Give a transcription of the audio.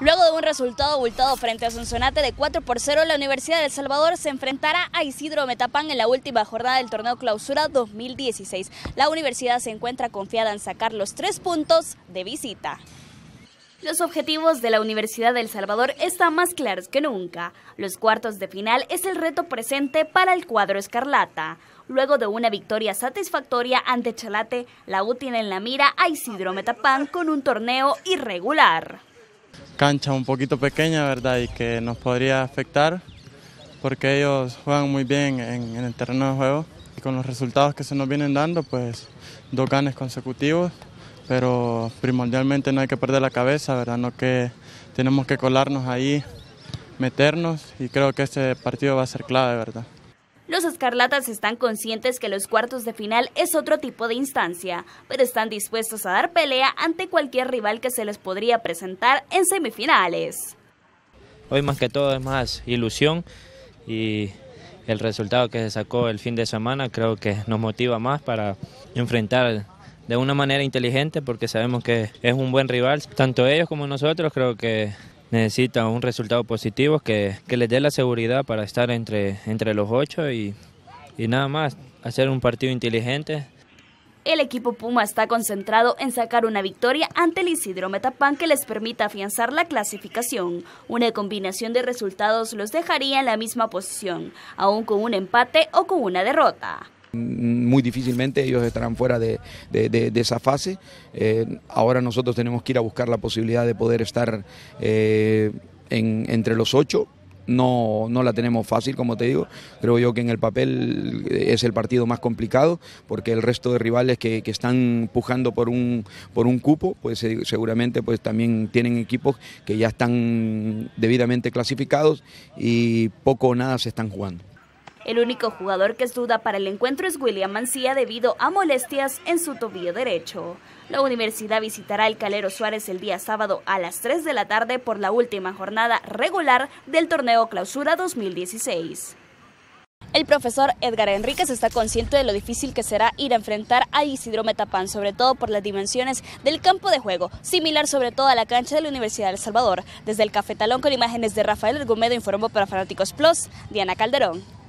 Luego de un resultado abultado frente a Sonsonate de 4 por 0, la Universidad de El Salvador se enfrentará a Isidro Metapán en la última jornada del torneo clausura 2016. La universidad se encuentra confiada en sacar los tres puntos de visita. Los objetivos de la Universidad de El Salvador están más claros que nunca. Los cuartos de final es el reto presente para el cuadro escarlata. Luego de una victoria satisfactoria ante Chalate, la U tiene en la mira a Isidro Metapán con un torneo irregular cancha un poquito pequeña, ¿verdad? Y que nos podría afectar porque ellos juegan muy bien en, el terreno de juego. Y con los resultados que se nos vienen dando, pues dos ganes consecutivos, pero primordialmente no hay que perder la cabeza, ¿verdad? No que tenemos que colarnos ahí, meternos y creo que este partido va a ser clave, ¿verdad? Los escarlatas están conscientes que los cuartos de final es otro tipo de instancia, pero están dispuestos a dar pelea ante cualquier rival que se les podría presentar en semifinales. Hoy más que todo es más ilusión y el resultado que se sacó el fin de semana creo que nos motiva más para enfrentar de una manera inteligente porque sabemos que es un buen rival, tanto ellos como nosotros creo que Necesita un resultado positivo que, les dé la seguridad para estar entre, entre los ocho y, y nada más, hacer un partido inteligente. El equipo Puma está concentrado en sacar una victoria ante el Isidro que les permita afianzar la clasificación. Una combinación de resultados los dejaría en la misma posición, aún con un empate o con una derrota. Muy difícilmente ellos estarán fuera de, esa fase. Eh, ahora nosotros tenemos que ir a buscar la posibilidad de poder estar eh, entre los ocho, no, no, la tenemos fácil, como te digo. Creo yo que en el papel eh, es el partido más complicado, porque el resto de rivales que, están pujando por un, por un cupo, pues seguramente pues, también tienen equipos que ya están debidamente clasificados y poco o nada se están jugando. El único jugador que es duda para el encuentro es William Mancía debido a molestias en su tobillo derecho. La universidad visitará el Calero Suárez el día sábado a las 3 de la tarde por la última jornada regular del torneo Clausura 2016. El profesor Edgar Enríquez está consciente de lo difícil que será ir a enfrentar a Isidro Metapán, sobre todo por las dimensiones del campo de juego, similar sobre todo a la cancha de la Universidad de El Salvador. Desde el Cafetalón con imágenes de Rafael Argumedo informó para Fanáticos Plus, Diana Calderón.